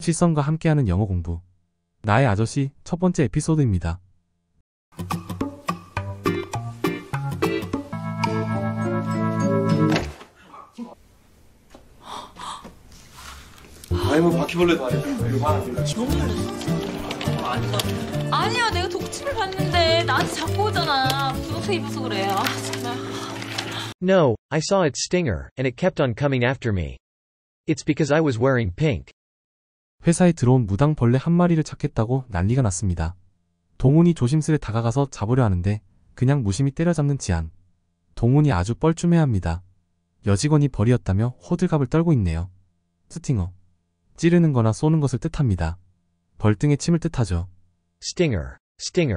실성과 함께하는 영어 공부. 나의 아저씨 첫 번째 에피소드입니다. 아니면 바퀴벌레도 아니 아니야 내가 독침을 봤는데 나한테 잡고 오잖아 구독자 입어서 그래 아 정말 No, I saw its stinger, and it kept on coming after me. It's because I was wearing pink. 회사에 들어온 무당벌레 한 마리를 찾겠다고 난리가 났습니다. 동훈이 조심스레 다가가서 잡으려 하는데 그냥 무심히 때려잡는 지안. 동훈이 아주 뻘쭘해합니다. 여직원이 벌이었다며 호들갑을 떨고 있네요. 스팅어. 찌르는 거나 쏘는 것을 뜻합니다. 벌등에 침을 뜻하죠. 스팅어. 스팅어.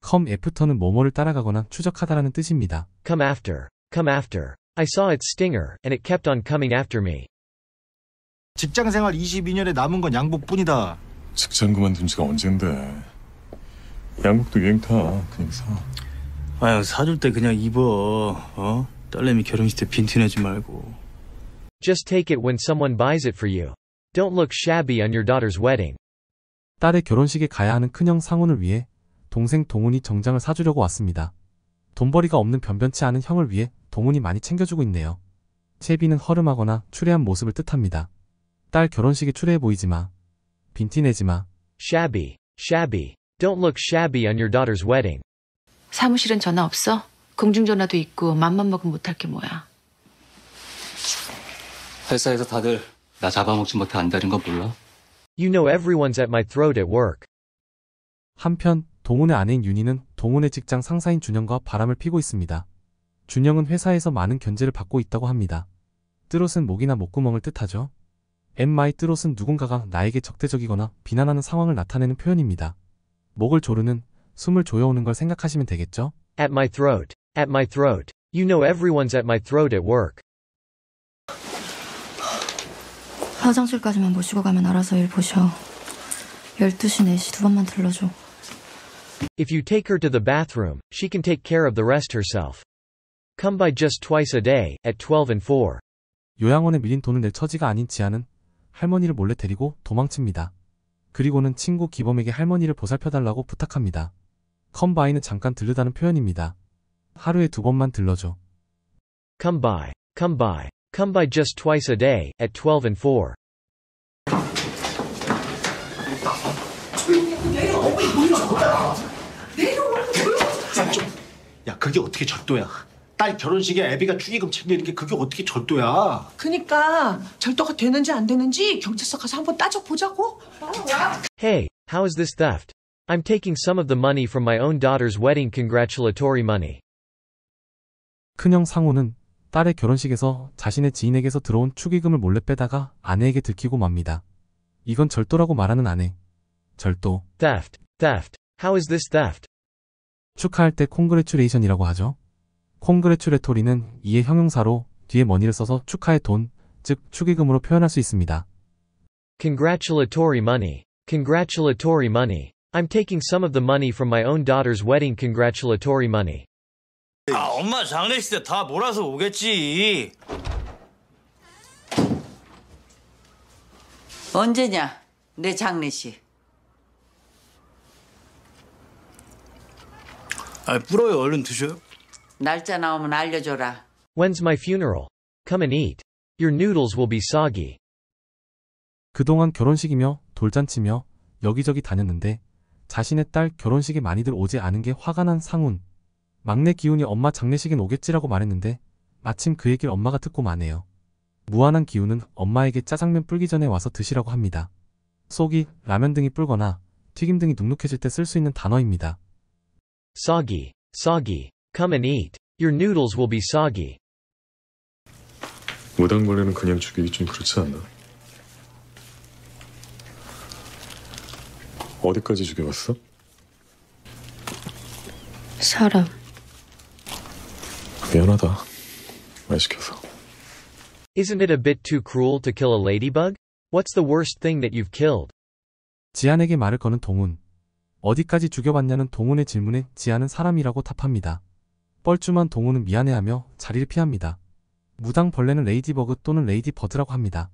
컴애프터는 뭐뭐를 따라가거나 추적하다라는 뜻입니다. come after, come after. I saw it stinger, and it kept on coming after me. 직장 생활 22년에 남은 건 양복뿐이다. 직장 그만둔 지가 언젠데 양복도 유행 타 그냥 사 아유 사줄 때 그냥 입어 어? 딸내미 결혼식 때 빈티 내지 말고 Just take it when someone buys it for you. Don't look shabby on your daughter's wedding. 딸의 결혼식에 가야 하는 큰형 상훈을 위해 동생 동훈이 정장을 사주려고 왔습니다. 돈벌이가 없는 변변치 않은 형을 위해 동훈이 많이 챙겨주고 있네요. 채비는 허름하거나 추레한 모습을 뜻합니다. 딸 결혼식에 출라해 보이지 마. 빈티내지 마. Shabby, shabby. Don't look shabby on your daughter's wedding. 사무실은 전화 없어? 공중전화도 있고 맘만 먹으면 못할 게 뭐야. 회사에서 다들 나 잡아먹지 못해 안달인 거 몰라? You know everyone's at my throat at work. 한편 동훈의 아내인 윤희는 동훈의 직장 상사인 준영과 바람을 피고 있습니다. 준영은 회사에서 많은 견제를 받고 있다고 합니다. 뜨롯은 목이나 목구멍을 뜻하죠. and my throat은 누군가가 나에게 적대적이거나 비난하는 상황을 나타내는 표현입니다. 목을 조르는, 숨을 조여오는 걸 생각하시면 되겠죠? At my throat. At my throat. You know everyone's at my throat at work. 화장실까지만 모시고 가면 알아서 일 보셔. 12시, 4시 두 번만 들러줘. If you take her to the bathroom, she can take care of the rest herself. Come by just twice a day, at 12 and 4. 요양원에 밀린 돈을 낼 처지가 아닌 지아는 할머니를 몰래 데리고 도망칩니다. 그리고는 친구 기범에게 할머니를 보살펴달라고 부탁합니다. 컴 바이는 잠깐 들르다는 표현입니다. 하루에 두 번만 들러줘. Come by, come by, come by just twice a day, at 12 and 4. 내려오라고 내려오라고 야 그게 어떻게 절도야 딸 결혼식에 애비가 축의금 챙기는 게 그게 어떻게 절도야? 그니까 절도가 되는지 안 되는지 경찰서 가서 한번 따져보자고. Hey, how is this theft? I'm taking some of the money from my own daughter's wedding congratulatory money. 큰형 상호는 딸의 결혼식에서 자신의 지인에게서 들어온 축의금을 몰래 빼다가 아내에게 들키고 맙니다. 이건 절도라고 말하는 아내. 절도. Theft, theft. How is this theft? 축하할 때 콩그레츄레이션이라고 하죠. 콩그레츄레토리는 이의 형용사로 뒤에 머니를 써서 축하의 돈, 즉 축의금으로 표현할 수 있습니다. Congratulatory money. Congratulatory money. I'm taking some of the money from my own daughter's wedding congratulatory money. 아, 엄마 장례식 때다 몰아서 오겠지. 언제냐? 내 장례식. 아, 불어요. 얼른 드셔요. 날짜 나오면 알려줘라. When's my funeral? Come and eat. Your noodles will be soggy. 그동안 결혼식이며 돌잔치며 여기저기 다녔는데 자신의 딸 결혼식에 많이들 오지 않은 게 화가 난 상훈. 막내 기훈이 엄마 장례식엔 오겠지라고 말했는데 마침 그 얘길 엄마가 듣고 마네요. 무한한 기훈은 엄마에게 짜장면 불기 전에 와서 드시라고 합니다. 속이 라면 등이 불거나 튀김 등이 눅눅해질 때 쓸 수 있는 단어입니다. soggy, soggy Come and eat. Your noodles will be soggy. 무당벌레는 그냥 죽이기 좀 그렇지 않나? 어디까지 죽여봤어? 사람. 미안하다. 말 시켜서. Isn't it a bit too cruel to kill a ladybug? What's the worst thing that you've killed? 지안에게 말을 거는 동훈. 어디까지 죽여봤냐는 동훈의 질문에 지안은 사람이라고 답합니다. 뻘쭘한 동우는 미안해하며 자리를 피합니다. 무당벌레는 레이디버그 또는 레이디버드라고 합니다.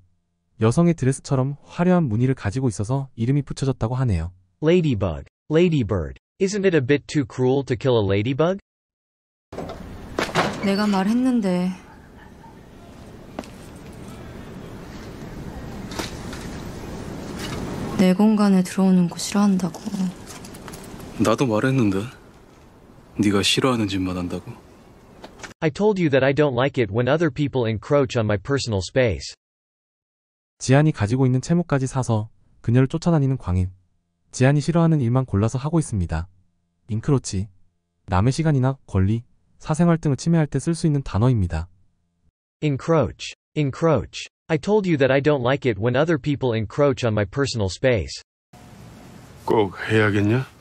여성의 드레스처럼 화려한 무늬를 가지고 있어서 이름이 붙여졌다고 하네요. Ladybug, Ladybird. Isn't it a bit too cruel to kill a ladybug? 내가 말했는데 내 공간에 들어오는 거 싫어한다고. 나도 말했는데. 네가 싫어하는 짓만 한다고. I told you that I don't like it when other people encroach on my personal space. 지안이 가지고 있는 채무까지 사서 그녀를 쫓아다니는 광임. 지안이 싫어하는 일만 골라서 하고 있습니다. 인크로치. 남의 시간이나 권리, 사생활 등을 침해할 때 쓸 수 있는 단어입니다. encroach, encroach. I told you that I don't like it when other people encroach on my personal space. 꼭 해야겠냐?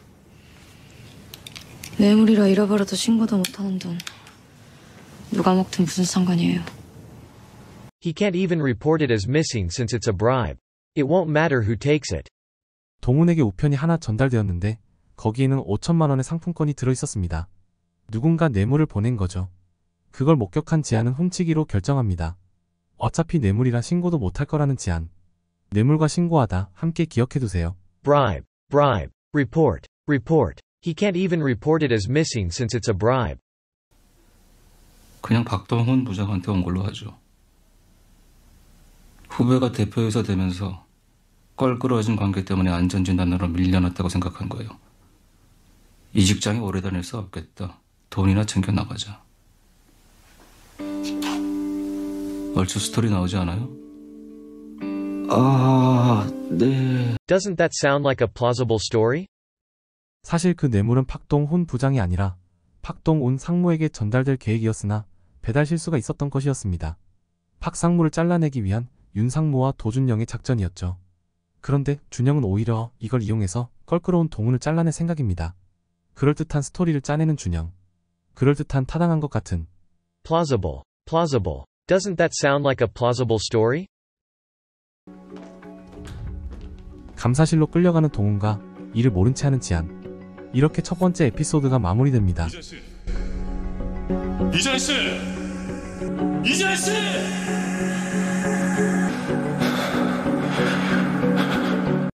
뇌물이라 잃어버려도 신고도 못하는 돈 누가 먹든 무슨 상관이에요. He can't even report it as missing since it's a bribe. It won't matter who takes it. 동훈에게 우편이 하나 전달되었는데 거기에는 5천만 원의 상품권이 들어있었습니다. 누군가 뇌물을 보낸 거죠. 그걸 목격한 지안은 훔치기로 결정합니다. 어차피 뇌물이라 신고도 못할 거라는 지안. 뇌물과 신고하다 함께 기억해두세요. bribe, bribe, report, report. He can't even report it as missing since it's a bribe. 그냥 박동훈 부장한테 온 걸로 하죠. 후배가 대표이사 되면서 껄끄러워진 관계 때문에 안전진단으로 밀려났다고 생각한 거예요. 이 직장에 오래 다닐 수 없겠다. 돈이나 챙겨 나가자. 얼추 스토리 나오지 않아요? 아, 네. Doesn't that sound like a plausible story? 사실 그 뇌물은 팍동 혼 부장이 아니라 팍동 온 상무에게 전달될 계획이었으나 배달 실수가 있었던 것이었습니다. 팍 상무를 잘라내기 위한 윤 상무와 도준영의 작전이었죠. 그런데 준영은 오히려 이걸 이용해서 껄끄러운 동훈을 잘라낼 생각입니다. 그럴듯한 스토리를 짜내는 준영. 그럴듯한 타당한 것 같은 plausible, plausible. Doesn't that sound like a plausible story? 감사실로 끌려가는 동훈과 이를 모른 채 하는 지안. 이렇게 첫 번째 에피소드가 마무리됩니다. 이재희 씨! 이재희 씨!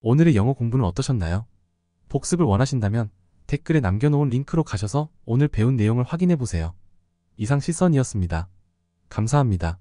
오늘의 영어 공부는 어떠셨나요? 복습을 원하신다면 댓글에 남겨놓은 링크로 가셔서 오늘 배운 내용을 확인해보세요. 이상 시선이었습니다. 감사합니다.